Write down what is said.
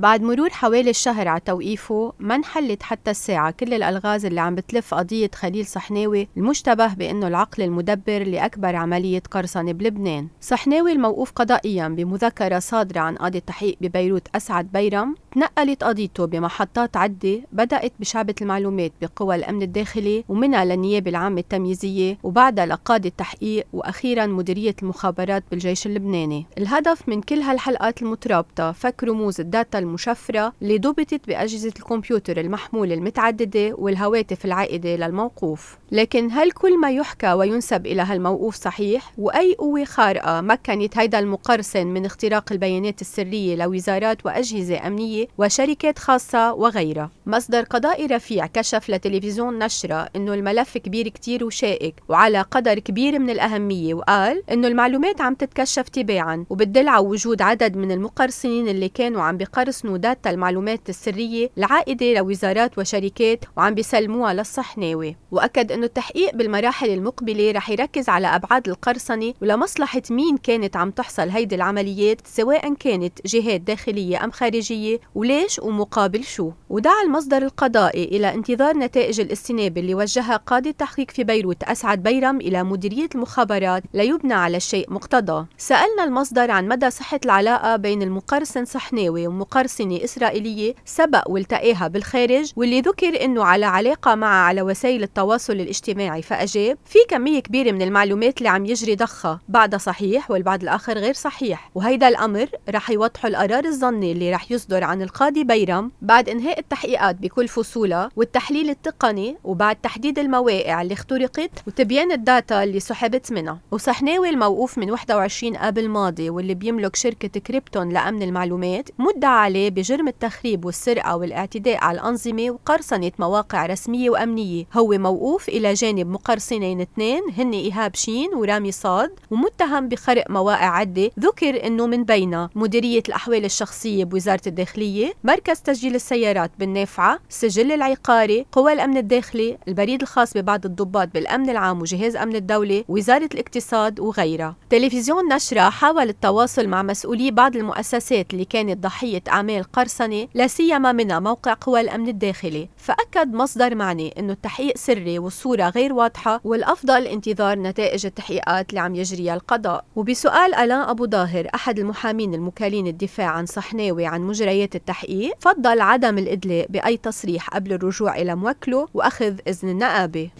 بعد مرور حوالي الشهر على توقيفه ما انحلت حتى الساعة كل الألغاز اللي عم بتلف قضية خليل صحناوي المشتبه بأنه العقل المدبر لأكبر عملية قرصنة بلبنان صحناوي الموقوف قضائيا بمذكرة صادرة عن قاضي التحقيق ببيروت أسعد بيرم تنقلت قضيته بمحطات عدة بدأت بشعبة المعلومات بقوى الأمن الداخلي ومنها للنيابة العامة التمييزية وبعدها لقاضي التحقيق وأخيرا مديرية المخابرات بالجيش اللبناني الهدف من كل هالحلقات المترابطة فك رموز الداتا المشفرة اللي ضبطت بأجهزة الكمبيوتر المحمولة المتعددة والهواتف العائدة للموقوف لكن هل كل ما يحكى وينسب إلى هالموقوف صحيح؟ وأي قوة خارقة مكنت هيدا المقرصن من اختراق البيانات السرية لوزارات وأجهزة أمنية وشركات خاصة وغيرها مصدر قضائي رفيع كشف لتلفزيون نشرة أنه الملف كبير كتير وشائك وعلى قدر كبير من الأهمية وقال أنه المعلومات عم تتكشف تباعا وبتدل على وجود عدد من المقرصنين اللي كانوا عم بقرصوا بيحصنوا داتا المعلومات السرية العائدة لوزارات وشركات وعم بيسلموها للصحناوي وأكد أنه التحقيق بالمراحل المقبلة رح يركز على أبعاد القرصنة ولمصلحة مين كانت عم تحصل هيدي العمليات سواء كانت جهات داخلية أم خارجية وليش ومقابل شو ودعا المصدر القضائي إلى انتظار نتائج الاستناب اللي وجهها قاضي التحقيق في بيروت أسعد بيرم إلى مديرية المخابرات ليبنى على الشيء مقتضى سألنا المصدر عن مدى صحة العلاقة بين المقرصن صحناوي ومقرصن فلسطيني إسرائيلية سبق والتقاها بالخارج واللي ذكر أنه على علاقة معها على وسائل التواصل الاجتماعي فأجاب في كمية كبيرة من المعلومات اللي عم يجري ضخها بعضها صحيح والبعض الآخر غير صحيح وهيدا الأمر رح يوضحوا القرار الظني اللي رح يصدر عن القاضي بيرم بعد إنهاء التحقيقات بكل فصولها والتحليل التقني وبعد تحديد المواقع اللي اخترقت وتبيان الداتا اللي سحبت منها وصحناوي الموقوف من 21 آب الماضي واللي بيملك شركة كريبتون لأمن المعلومات مدعى عليه بجرم التخريب والسرقة والاعتداء على الأنظمة وقرصنة مواقع رسمية وأمنية هو موقوف إلى جانب مقرصنين اثنين هن إيهاب شين ورامي صاد ومتهم بخرق مواقع عدة ذكر أنه من بينها مديرية الأحوال الشخصية بوزارة الداخلية مركز تسجيل السيارات بالنافعة السجل العقاري قوى الأمن الداخلي البريد الخاص ببعض الضباط بالأمن العام وجهاز أمن الدولة وزارة الاقتصاد وغيرها تلفزيون نشرة حاول التواصل مع مسؤولي بعض المؤسسات اللي كانت ضحية أعمال قرصنة لا سيما من موقع قوى الأمن الداخلي فأكد مصدر معني أنه التحقيق سري والصورة غير واضحة والأفضل انتظار نتائج التحقيقات اللي عم يجريها القضاء وبسؤال ألان أبو ظاهر أحد المحامين المكالين الدفاع عن صحناوي عن مجريات التحقيق فضل عدم الإدلاء بأي تصريح قبل الرجوع إلى موكله وأخذ إذن النقابة